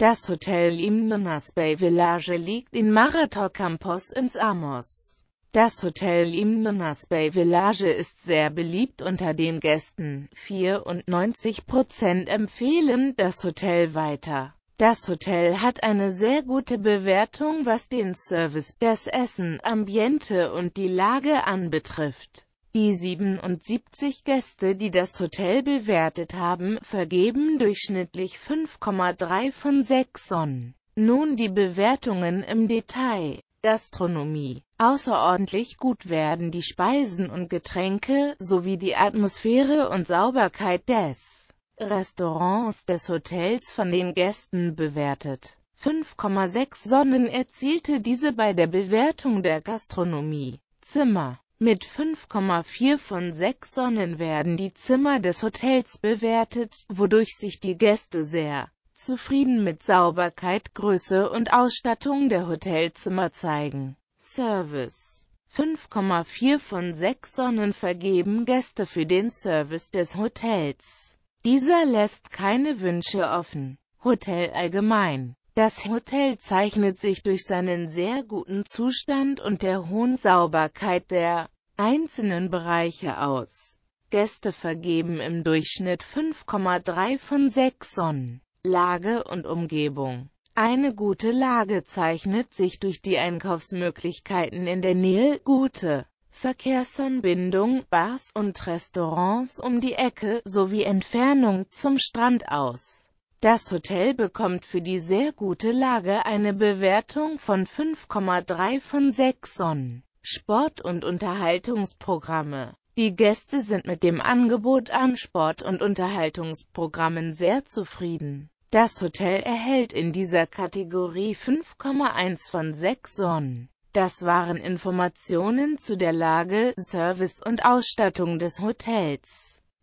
Das Hotel im Minas Bay Village liegt in Marathon Campos ins Amos. Das Hotel im Minas Bay Village ist sehr beliebt unter den Gästen. 94% empfehlen das Hotel weiter. Das Hotel hat eine sehr gute Bewertung, was den Service, das Essen, Ambiente und die Lage anbetrifft. Die 77 Gäste, die das Hotel bewertet haben, vergeben durchschnittlich 5,3 von 6 Sonnen. Nun die Bewertungen im Detail. Gastronomie. Außerordentlich gut werden die Speisen und Getränke, sowie die Atmosphäre und Sauberkeit des Restaurants des Hotels von den Gästen bewertet. 5,6 Sonnen erzielte diese bei der Bewertung der Gastronomie. Zimmer. Mit 5,4 von 6 Sonnen werden die Zimmer des Hotels bewertet, wodurch sich die Gäste sehr zufrieden mit Sauberkeit, Größe und Ausstattung der Hotelzimmer zeigen. Service 5,4 von 6 Sonnen vergeben Gäste für den Service des Hotels. Dieser lässt keine Wünsche offen. Hotel allgemein das Hotel zeichnet sich durch seinen sehr guten Zustand und der hohen Sauberkeit der einzelnen Bereiche aus. Gäste vergeben im Durchschnitt 5,3 von 6 Sonnen. Lage und Umgebung eine gute Lage zeichnet sich durch die Einkaufsmöglichkeiten in der Nähe, gute Verkehrsanbindung, Bars und Restaurants um die Ecke sowie Entfernung zum Strand aus. Das Hotel bekommt für die sehr gute Lage eine Bewertung von 5,3 von 6 Sonnen. Sport- und Unterhaltungsprogramme Die Gäste sind mit dem Angebot an Sport- und Unterhaltungsprogrammen sehr zufrieden. Das Hotel erhält in dieser Kategorie 5,1 von 6 Sonnen. Das waren Informationen zu der Lage, Service und Ausstattung des Hotels.